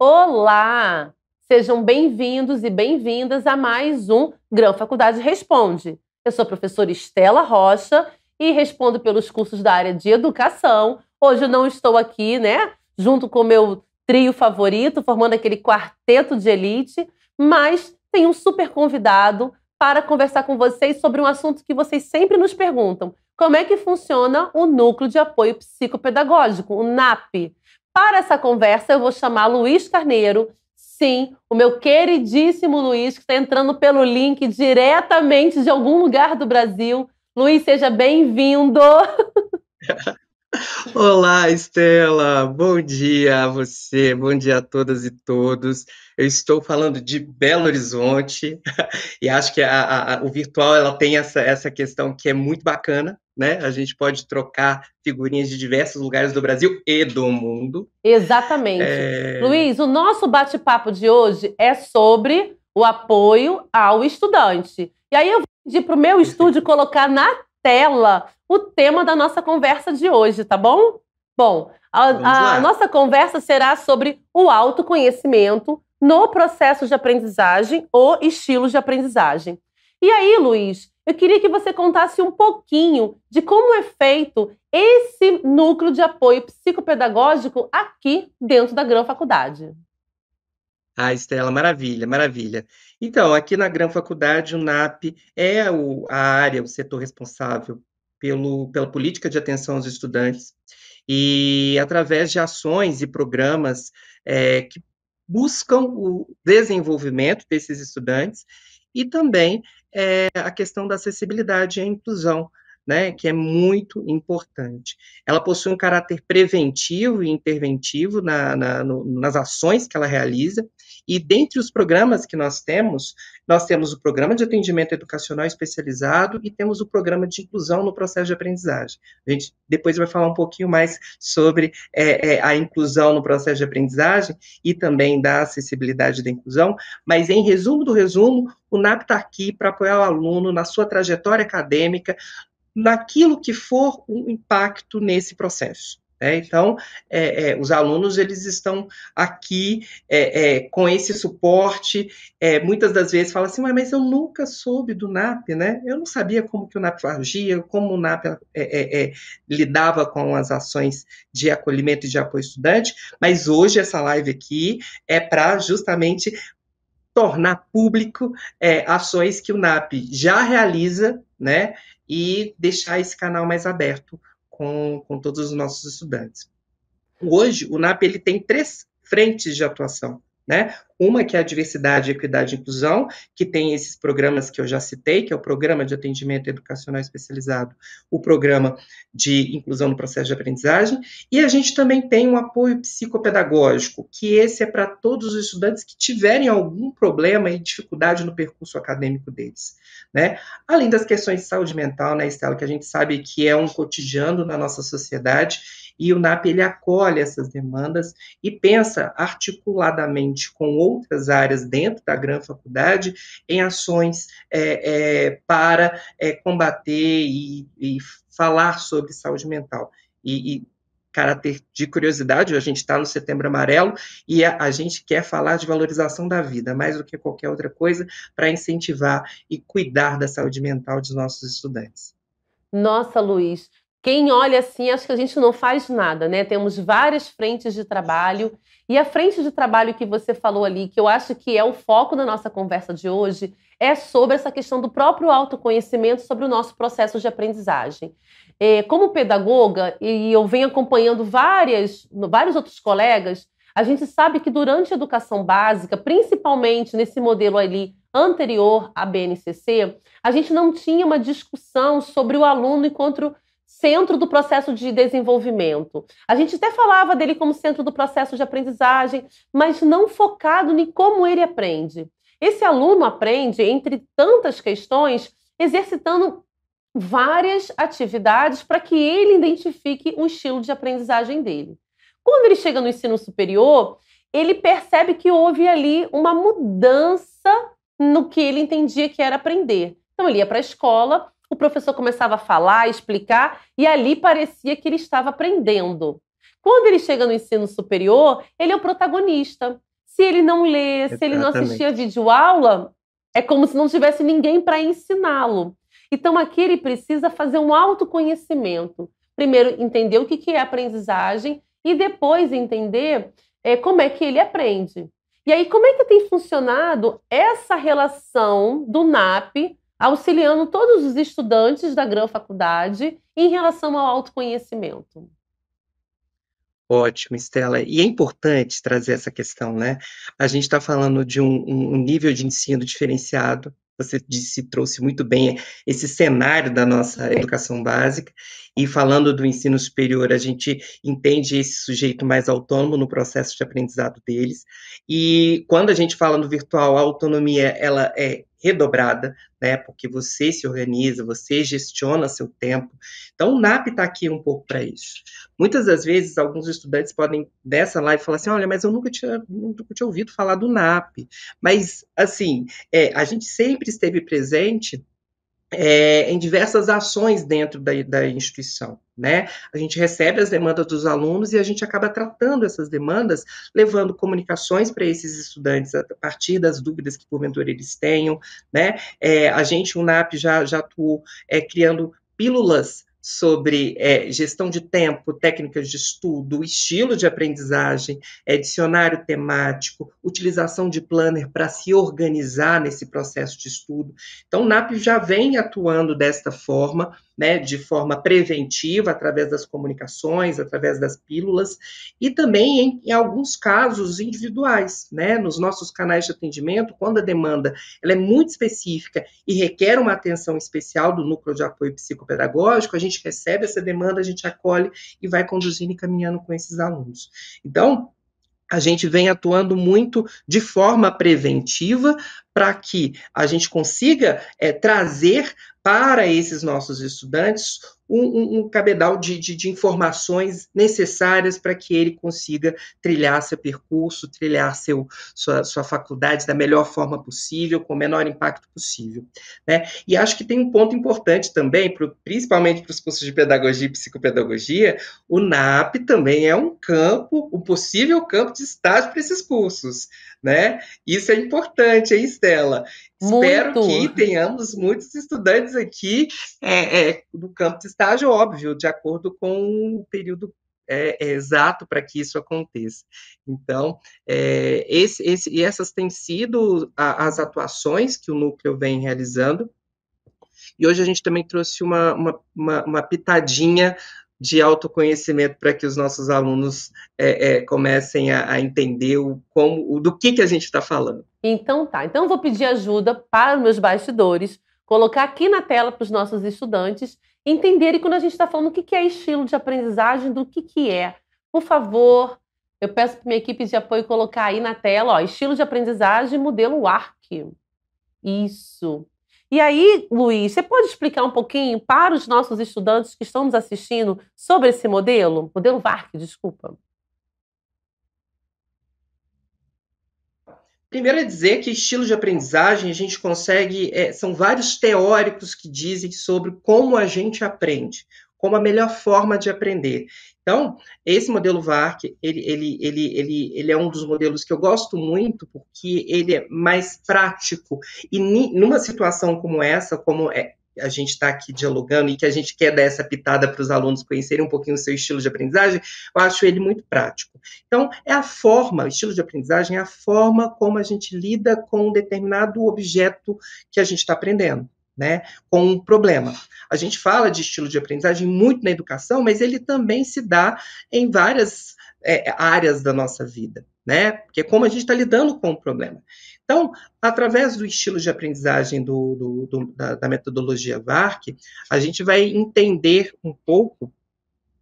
Olá! Sejam bem-vindos e bem-vindas a mais um Gran Faculdade Responde. Eu sou a professora Estela Rocha e respondo pelos cursos da área de educação. Hoje eu não estou aqui, né, junto com o meu trio favorito, formando aquele quarteto de elite, mas tenho um super convidado para conversar com vocês sobre um assunto que vocês sempre nos perguntam. Como é que funciona o Núcleo de Apoio Psicopedagógico, o NAP? Para essa conversa, eu vou chamar Luiz Carneiro, sim, o meu queridíssimo Luiz, que está entrando pelo link diretamente de algum lugar do Brasil. Luiz, seja bem-vindo! Olá, Estela. Bom dia a você, bom dia a todas e todos. Eu estou falando de Belo Horizonte e acho que a, a, o virtual ela tem essa, essa questão que é muito bacana, né? A gente pode trocar figurinhas de diversos lugares do Brasil e do mundo. Exatamente. É... Luiz, o nosso bate-papo de hoje é sobre o apoio ao estudante. E aí eu vou pedir para o meu estúdio colocar na tela o tema da nossa conversa de hoje, tá bom? Bom, a, a nossa conversa será sobre o autoconhecimento no processo de aprendizagem ou estilos de aprendizagem. E aí, Luiz, eu queria que você contasse um pouquinho de como é feito esse núcleo de apoio psicopedagógico aqui dentro da Gran Faculdade. Ah, Estela, maravilha, maravilha. Então, aqui na Gran Faculdade, o NAP é o, a área, o setor responsável pelo, pela política de atenção aos estudantes e através de ações e programas é, que buscam o desenvolvimento desses estudantes e também é, a questão da acessibilidade e a inclusão, né, que é muito importante. Ela possui um caráter preventivo e interventivo na, na, no, nas ações que ela realiza e dentre os programas que nós temos, nós temos o programa de atendimento educacional especializado e temos o programa de inclusão no processo de aprendizagem. A gente depois vai falar um pouquinho mais sobre é, é, a inclusão no processo de aprendizagem e também da acessibilidade da inclusão, mas em resumo do resumo, o NAP está aqui para apoiar o aluno na sua trajetória acadêmica, naquilo que for um impacto nesse processo. Né? então, é, é, os alunos eles estão aqui é, é, com esse suporte. É, muitas das vezes falam assim, mas eu nunca soube do NAP, né? Eu não sabia como que o NAP agia, como o NAP lidava com as ações de acolhimento e de apoio estudante. Mas hoje essa live aqui é para justamente tornar público ações que o NAP já realiza, né? E deixar esse canal mais aberto com, com todos os nossos estudantes. Hoje, o NAP ele tem três frentes de atuação. Né? Uma que é a diversidade, equidade e inclusão, que tem esses programas que eu já citei, que é o programa de atendimento educacional especializado, o programa de inclusão no processo de aprendizagem, e a gente também tem um apoio psicopedagógico, que esse é para todos os estudantes que tiverem algum problema e dificuldade no percurso acadêmico deles, né? Além das questões de saúde mental, né, Estela, que a gente sabe que é um cotidiano na nossa sociedade e o NAP ele acolhe essas demandas e pensa articuladamente com outras áreas dentro da grande faculdade em ações é, é, para é, combater e, e, falar sobre saúde mental. E, e caráter de curiosidade, a gente está no Setembro Amarelo e a, a, gente quer falar de valorização da vida, mais do que qualquer outra coisa, para incentivar e cuidar da saúde mental dos nossos estudantes. Nossa, Luiz, quem olha assim, acho que a gente não faz nada, né? Temos várias frentes de trabalho. E a frente de trabalho que você falou ali, que eu acho que é o foco da nossa conversa de hoje, é sobre essa questão do próprio autoconhecimento, sobre o nosso processo de aprendizagem. É, como pedagoga, e eu venho acompanhando várias, vários outros colegas, a gente sabe que durante a educação básica, principalmente nesse modelo ali anterior à BNCC, a gente não tinha uma discussão sobre o aluno enquanto centro do processo de desenvolvimento. A gente até falava dele como centro do processo de aprendizagem, mas não focado em como ele aprende. Esse aluno aprende, entre tantas questões, exercitando várias atividades para que ele identifique o estilo de aprendizagem dele. Quando ele chega no ensino superior, ele percebe que houve ali uma mudança no que ele entendia que era aprender. Então ele ia para a escola o professor começava a falar, explicar, e ali parecia que ele estava aprendendo. Quando ele chega no ensino superior, ele é o protagonista. Se ele não lê, Exatamente. se ele não assistia videoaula, é como se não tivesse ninguém para ensiná-lo. Então aqui ele precisa fazer um autoconhecimento. Primeiro, entender o que é aprendizagem e depois entender é, como é que ele aprende. E aí, como é que tem funcionado essa relação do NAP auxiliando todos os estudantes da Gran Faculdade em relação ao autoconhecimento. Ótimo, Estela. E é importante trazer essa questão, né? A gente está falando de um, um, nível de ensino diferenciado. Você disse, trouxe muito bem esse cenário da nossa educação básica. E falando do ensino superior, a gente entende esse sujeito mais autônomo no processo de aprendizado deles. E quando a gente fala no virtual, a autonomia ela é redobrada, né? Porque você se organiza, você gestiona seu tempo. Então, o NAP está aqui um pouco para isso. Muitas das vezes, alguns estudantes podem, dessa live, falar assim: olha, mas eu nunca tinha, nunca tinha ouvido falar do NAP. Mas, assim, é, a gente sempre esteve presente é, em diversas ações dentro da, da, instituição. Né? A gente recebe as demandas dos alunos e a gente acaba tratando essas demandas, levando comunicações para esses estudantes a partir das dúvidas que porventura eles tenham. Né? É, a gente, o NAP, já, já atuou é, criando pílulas sobre é, gestão de tempo, técnicas de estudo, estilo de aprendizagem, é, dicionário temático, utilização de planner para se organizar nesse processo de estudo. Então, o NAP já vem atuando desta forma, né, de forma preventiva, através das comunicações, através das pílulas, e também em, em alguns casos individuais, né, nos nossos canais de atendimento, quando a demanda ela é muito específica e requer uma atenção especial do núcleo de apoio psicopedagógico, a gente recebe essa demanda, a gente acolhe e vai conduzindo e caminhando com esses alunos. Então, a gente vem atuando muito de forma preventiva, para que a gente consiga é, trazer para esses nossos estudantes um, um, um cabedal de, de, de, informações necessárias para que ele consiga trilhar seu percurso, trilhar seu, sua, sua faculdade da melhor forma possível, com o menor impacto possível. Né? E acho que tem um ponto importante também, pro, principalmente para os cursos de pedagogia e psicopedagogia, o NAP também é um campo, um possível campo de estágio para esses cursos. Né? Isso é importante, é isso Estela. Muito. Espero que tenhamos muitos estudantes aqui é, é, do campo de estágio, óbvio, de acordo com o período é, é exato para que isso aconteça. Então, é, esse, esse, e essas têm sido a, as atuações que o núcleo vem realizando. E hoje a gente também trouxe uma, uma, uma, uma pitadinha de autoconhecimento para que os nossos alunos é, é, comecem a, a, entender o, como, o, do que, que a gente está falando. Então tá, então vou pedir ajuda para os meus bastidores, colocar aqui na tela para os nossos estudantes entenderem quando a gente está falando o que, que é estilo de aprendizagem, do que, que é. Por favor, eu peço para minha equipe de apoio colocar aí na tela, ó, estilo de aprendizagem, modelo ARC. Isso. E aí, Luiz, você pode explicar um pouquinho para os nossos estudantes que estão nos assistindo sobre esse modelo? Modelo VARC, desculpa. Primeiro é dizer que estilo de aprendizagem a gente consegue, é, são vários teóricos que dizem sobre como a gente aprende, como a melhor forma de aprender. Então, esse modelo VARC, ele, ele, ele, ele, ele é um dos modelos que eu gosto muito, porque ele é mais prático. E numa situação como essa, como é, a gente está aqui dialogando e que a gente quer dar essa pitada para os alunos conhecerem um pouquinho o seu estilo de aprendizagem, eu acho ele muito prático. Então, é a forma, o estilo de aprendizagem é a forma como a gente lida com um determinado objeto que a gente está aprendendo né, com um problema. A gente fala de estilo de aprendizagem muito na educação, mas ele também se dá em várias é, áreas da nossa vida, né? Porque é como a gente está lidando com o problema. Então, através do estilo de aprendizagem do, do, do, da, da, metodologia VARC, a gente vai entender um pouco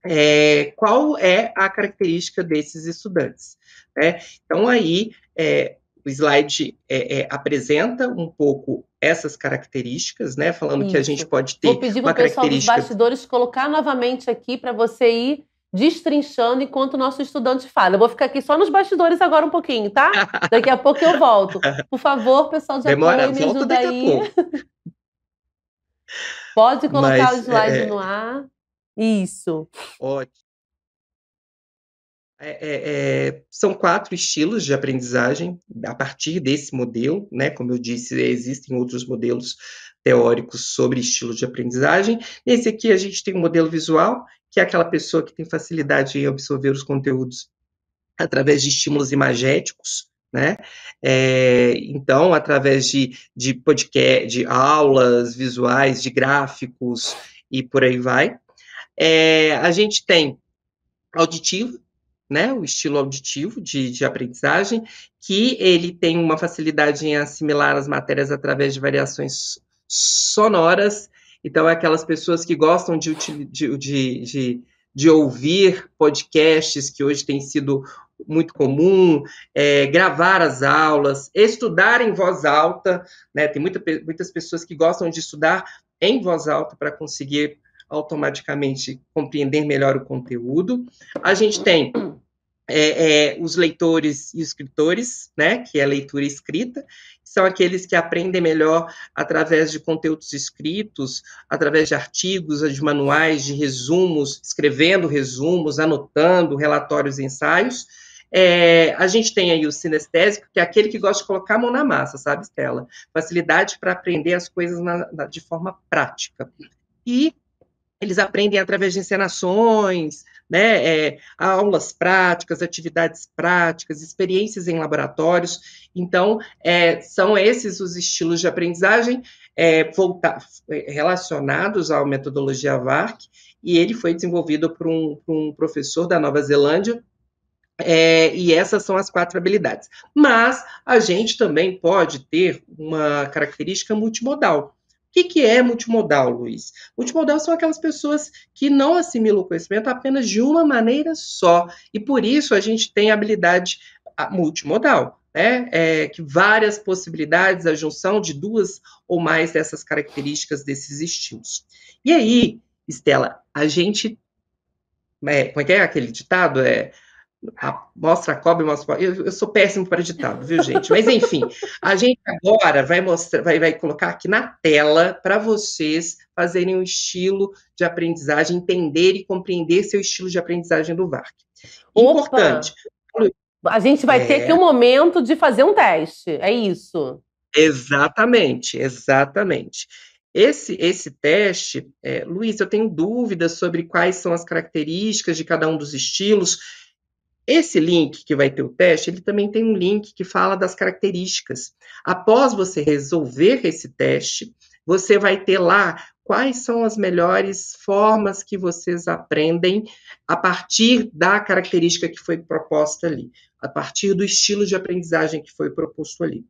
é, qual é a característica desses estudantes. Né? Então, aí, é, o slide é, é, apresenta um pouco essas características, né? Falando Isso. que a gente pode ter. Vou pedir para o pessoal dos bastidores colocar novamente aqui para você ir destrinchando enquanto o nosso estudante fala. Eu vou ficar aqui só nos bastidores agora um pouquinho, tá? Daqui a pouco eu volto. Por favor, pessoal de Demora, apoio, me ajuda aí. Pode colocar Mas, o slide é... é no ar. Isso. Ótimo. É, é, é, são quatro estilos de aprendizagem a partir desse modelo, né? Como eu disse, existem outros modelos teóricos sobre estilos de aprendizagem. Nesse aqui a gente tem um modelo visual, que é aquela pessoa que tem facilidade em absorver os conteúdos através de estímulos imagéticos, né? É, então, através de, de podcast, de aulas visuais, de gráficos e por aí vai. É, a gente tem auditivo, né, o estilo auditivo de, de aprendizagem, que ele tem uma facilidade em assimilar as matérias através de variações sonoras. Então, é aquelas pessoas que gostam de, de, de, de, ouvir podcasts, que hoje tem sido muito comum, é, gravar as aulas, estudar em voz alta, né? Tem muita, muitas pessoas que gostam de estudar em voz alta para conseguir automaticamente compreender melhor o conteúdo. A gente tem é, é, os leitores e escritores, né, que é leitura e escrita, são aqueles que aprendem melhor através de conteúdos escritos, através de artigos, de manuais, de resumos, escrevendo resumos, anotando relatórios e ensaios. É, a gente tem aí o sinestésico, que é aquele que gosta de colocar a mão na massa, sabe, Stella? Facilidade para aprender as coisas na, na, de forma prática. E eles aprendem através de encenações, né, é, aulas práticas, atividades práticas, experiências em laboratórios. Então, é, são esses os estilos de aprendizagem é, é relacionados à metodologia VARC, e ele foi desenvolvido por um, por um professor da Nova Zelândia, é, e essas são as quatro habilidades. Mas a gente também pode ter uma característica multimodal. O que, é multimodal, Luiz? Multimodal são aquelas pessoas que não assimilam o conhecimento apenas de uma maneira só. E por isso a gente tem habilidade multimodal, né? É, que várias possibilidades, a junção de duas ou mais dessas características desses estímulos. E aí, Estela, a gente. É, como é que é aquele ditado? É, ah, mostra a cobra, mostra a eu, eu, sou péssimo para ditado, viu, gente? Mas enfim, a gente agora vai mostrar, vai, vai colocar aqui na tela para vocês fazerem um estilo de aprendizagem, entender e compreender seu estilo de aprendizagem do VARC. Importante. A gente vai é... ter aqui um momento de fazer um teste, é isso. Exatamente, exatamente. Esse, esse teste, é, Luiz, eu tenho dúvidas sobre quais são as características de cada um dos estilos. Esse link que vai ter o teste, ele também tem um link que fala das características. Após você resolver esse teste, você vai ter lá quais são as melhores formas que vocês aprendem a partir da característica que foi proposta ali, a partir do estilo de aprendizagem que foi proposto ali.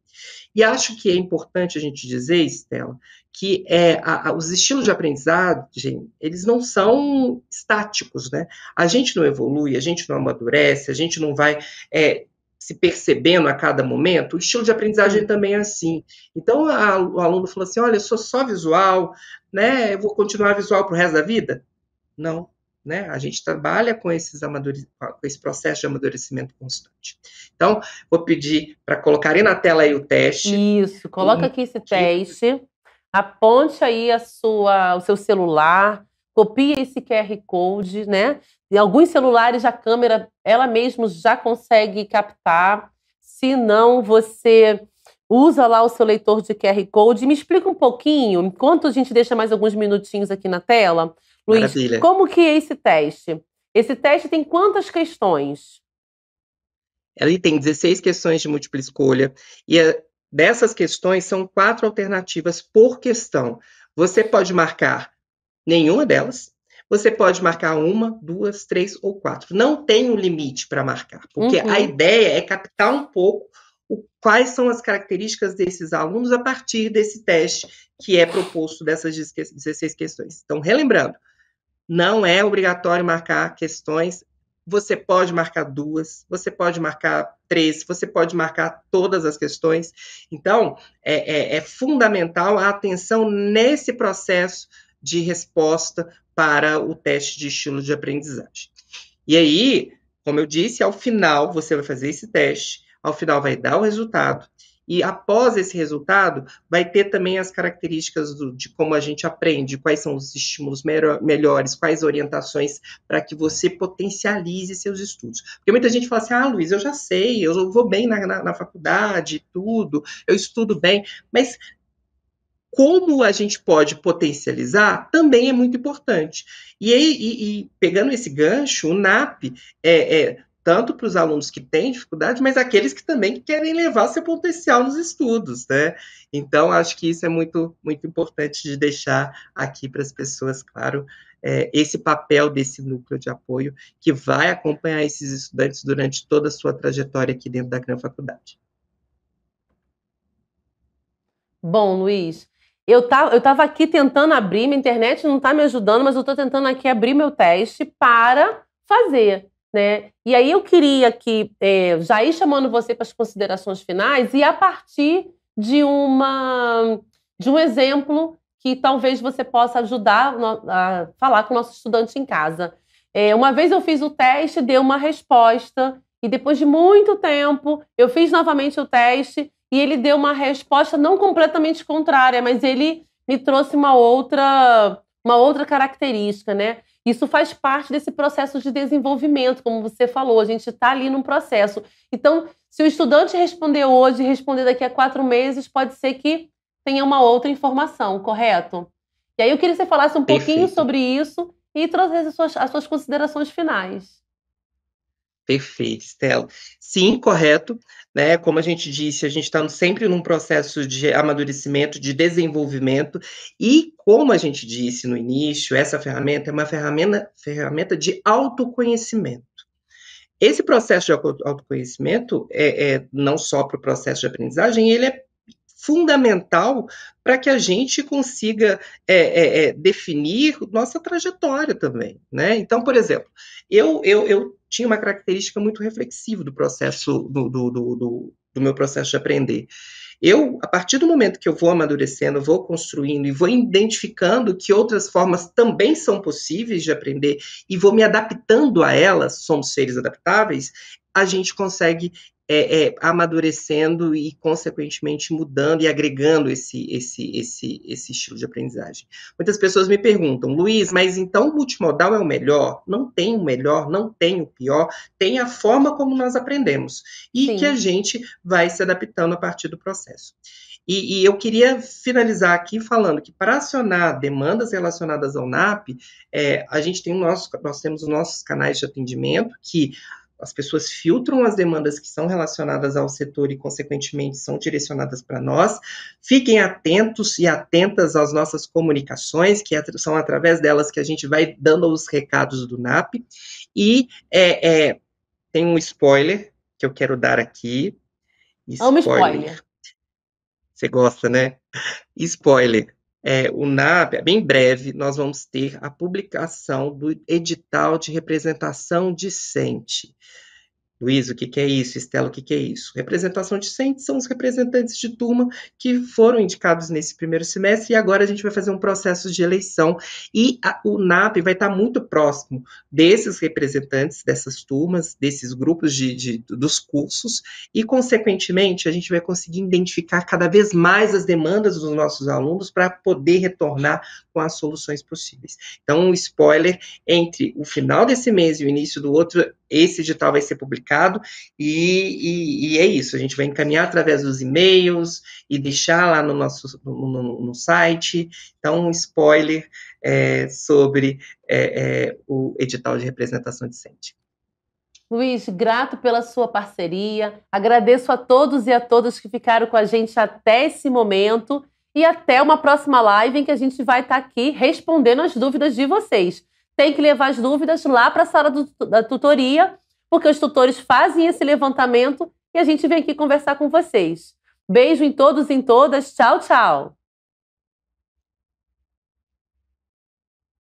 E acho que é importante a gente dizer, Estela, que é, a, a, os estilos de aprendizagem, eles não são estáticos, né? A gente não evolui, a gente não amadurece, a gente não vai é, se percebendo a cada momento, o estilo de aprendizagem também é assim. Então, a, o aluno falou assim, olha, eu sou só visual, né? Eu vou continuar visual para o resto da vida? Não, né? A gente trabalha com, esses amadure... com esse processo de amadurecimento constante. Então, vou pedir para colocarem na tela aí o teste. Isso, coloca um aqui esse teste. Aponte aí a sua, o seu celular, copie esse QR Code, né? Em alguns celulares a câmera ela mesma já consegue captar. Se não, você usa lá o seu leitor de QR Code. Me explica um pouquinho, enquanto a gente deixa mais alguns minutinhos aqui na tela, Luiz, Maravilha. como que é esse teste? Esse teste tem quantas questões? Ele tem 16 questões de múltipla escolha e é Dessas questões, são quatro alternativas por questão. Você pode marcar nenhuma delas, você pode marcar uma, duas, três ou quatro. Não tem um limite para marcar, porque uhum. a ideia é captar um pouco o, quais são as características desses alunos a partir desse teste que é proposto dessas 16 questões. Então, relembrando, não é obrigatório marcar questões você pode marcar duas, você pode marcar três, você pode marcar todas as questões. Então, é, é, é fundamental a atenção nesse processo de resposta para o teste de estilo de aprendizagem. E aí, como eu disse, ao final você vai fazer esse teste, ao final vai dar o resultado, e após esse resultado, vai ter também as características do, de como a gente aprende, quais são os estímulos melhores, quais orientações para que você potencialize seus estudos. Porque muita gente fala assim: ah, Luiz, eu já sei, eu vou bem na, na, na faculdade, tudo, eu estudo bem, mas como a gente pode potencializar também é muito importante. E, e, e pegando esse gancho, o NAP é, é tanto para os alunos que têm dificuldade, mas aqueles que também querem levar seu potencial nos estudos, né? Então, acho que isso é muito, muito importante de deixar aqui para as pessoas, claro, é, esse papel desse núcleo de apoio que vai acompanhar esses estudantes durante toda a sua trajetória aqui dentro da Gran Faculdade. Bom, Luiz, eu tá, estava aqui tentando abrir, minha internet não está me ajudando, mas eu estou tentando aqui abrir meu teste para fazer. Né? E aí eu queria que, é, já ir chamando você para as considerações finais e a partir de, uma, de um exemplo que talvez você possa ajudar a falar com o nosso estudante em casa. É, uma vez eu fiz o teste, deu uma resposta, e depois de muito tempo eu fiz novamente o teste e ele deu uma resposta não completamente contrária, mas ele me trouxe uma outra, uma outra característica, né? Isso faz parte desse processo de desenvolvimento, como você falou, a gente está ali num processo. Então, se o estudante responder hoje, responder daqui a quatro meses, pode ser que tenha uma outra informação, correto? E aí eu queria que você falasse um Perfeito. pouquinho sobre isso e trouxesse as suas, as suas considerações finais. Perfeito, Stella. Sim, correto. Né? Como a gente disse, a gente está sempre num processo de amadurecimento, de desenvolvimento, e como a gente disse no início, essa ferramenta é uma ferramenta, ferramenta de autoconhecimento. Esse processo de autoconhecimento é, é não só para o processo de aprendizagem, ele é fundamental para que a gente consiga é, é, é, definir nossa trajetória também. Né? Então, por exemplo, eu, eu, eu tinha uma característica muito reflexiva do processo, do, do, do, do meu processo de aprender. Eu, a partir do momento que eu vou amadurecendo, vou construindo e vou identificando que outras formas também são possíveis de aprender e vou me adaptando a elas, somos seres adaptáveis, a gente consegue é, é, amadurecendo e, consequentemente, mudando e agregando esse, esse, esse, esse estilo de aprendizagem. Muitas pessoas me perguntam, Luiz, mas então o multimodal é o melhor? Não tem o melhor, não tem o pior, tem a forma como nós aprendemos e Sim. que a gente vai se adaptando a partir do processo. E, e, eu queria finalizar aqui falando que para acionar demandas relacionadas ao NAP, é, a gente tem o nosso, nós temos os nossos canais de atendimento que as pessoas filtram as demandas que são relacionadas ao setor e, consequentemente, são direcionadas para nós. Fiquem atentos e atentas às nossas comunicações, que são através delas que a gente vai dando os recados do NAP. E é, é, tem um spoiler que eu quero dar aqui. É spoiler. um spoiler. Você gosta, né? Spoiler é, o NAP, é bem breve, nós vamos ter a publicação do edital de representação discente. Luiz, o que, que é isso? Estela, o que, que é isso? Representação discente são os representantes de turma que foram indicados nesse primeiro semestre e agora a gente vai fazer um processo de eleição e a, o NAP vai estar muito próximo desses representantes, dessas turmas, desses grupos de, de, dos cursos e, consequentemente, a gente vai conseguir identificar cada vez mais as demandas dos nossos alunos para poder retornar com as soluções possíveis. Então, um spoiler, entre o final desse mês e o início do outro, esse edital vai ser publicado e, e, e é isso, a gente vai encaminhar através dos e-mails e deixar lá no nosso no, no, no site, então um spoiler é, sobre é, é, o edital de representação decente. Luiz, grato pela sua parceria. Agradeço a todos e a todas que ficaram com a gente até esse momento e até uma próxima live em que a gente vai estar aqui respondendo as dúvidas de vocês. Tem que levar as dúvidas lá para a sala do, da tutoria porque os tutores fazem esse levantamento e a gente vem aqui conversar com vocês. Beijo em todos e em todas. Tchau, tchau.